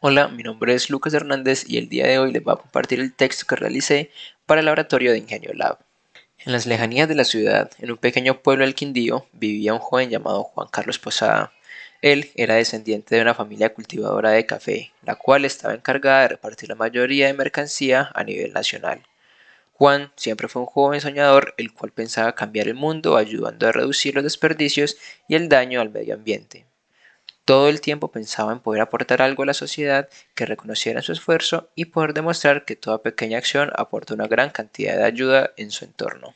Hola, mi nombre es Lucas Hernández y el día de hoy les voy a compartir el texto que realicé para el laboratorio de Ingenio Lab. En las lejanías de la ciudad, en un pequeño pueblo del Quindío, vivía un joven llamado Juan Carlos Posada. Él era descendiente de una familia cultivadora de café, la cual estaba encargada de repartir la mayoría de mercancía a nivel nacional. Juan siempre fue un joven soñador, el cual pensaba cambiar el mundo ayudando a reducir los desperdicios y el daño al medio ambiente. Todo el tiempo pensaba en poder aportar algo a la sociedad, que reconociera su esfuerzo y poder demostrar que toda pequeña acción aporta una gran cantidad de ayuda en su entorno.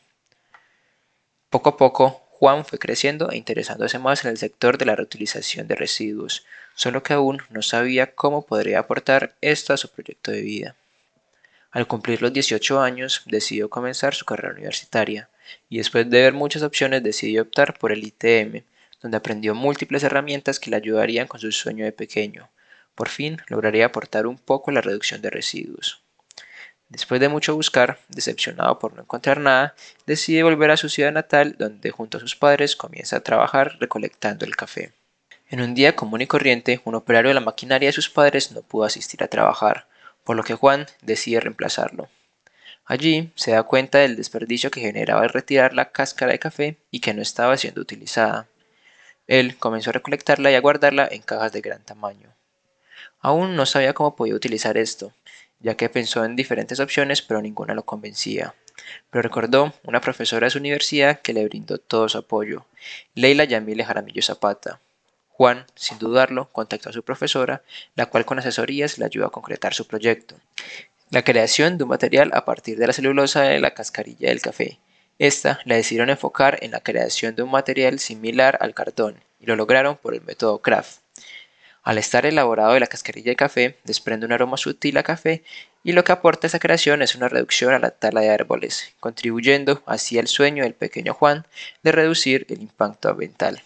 Poco a poco, Juan fue creciendo e interesándose más en el sector de la reutilización de residuos, solo que aún no sabía cómo podría aportar esto a su proyecto de vida. Al cumplir los 18 años, decidió comenzar su carrera universitaria, y después de ver muchas opciones decidió optar por el ITM, donde aprendió múltiples herramientas que le ayudarían con su sueño de pequeño. Por fin lograría aportar un poco a la reducción de residuos. Después de mucho buscar, decepcionado por no encontrar nada, decide volver a su ciudad natal donde junto a sus padres comienza a trabajar recolectando el café. En un día común y corriente, un operario de la maquinaria de sus padres no pudo asistir a trabajar, por lo que Juan decide reemplazarlo. Allí se da cuenta del desperdicio que generaba el retirar la cáscara de café y que no estaba siendo utilizada. Él comenzó a recolectarla y a guardarla en cajas de gran tamaño. Aún no sabía cómo podía utilizar esto, ya que pensó en diferentes opciones pero ninguna lo convencía. Pero recordó una profesora de su universidad que le brindó todo su apoyo, Leila Yamile Jaramillo Zapata. Juan, sin dudarlo, contactó a su profesora, la cual con asesorías le ayudó a concretar su proyecto. La creación de un material a partir de la celulosa de la cascarilla del café, esta la decidieron enfocar en la creación de un material similar al cartón y lo lograron por el método Kraft. Al estar elaborado de la cascarilla de café, desprende un aroma sutil a café y lo que aporta esa creación es una reducción a la tala de árboles, contribuyendo así al sueño del pequeño Juan de reducir el impacto ambiental.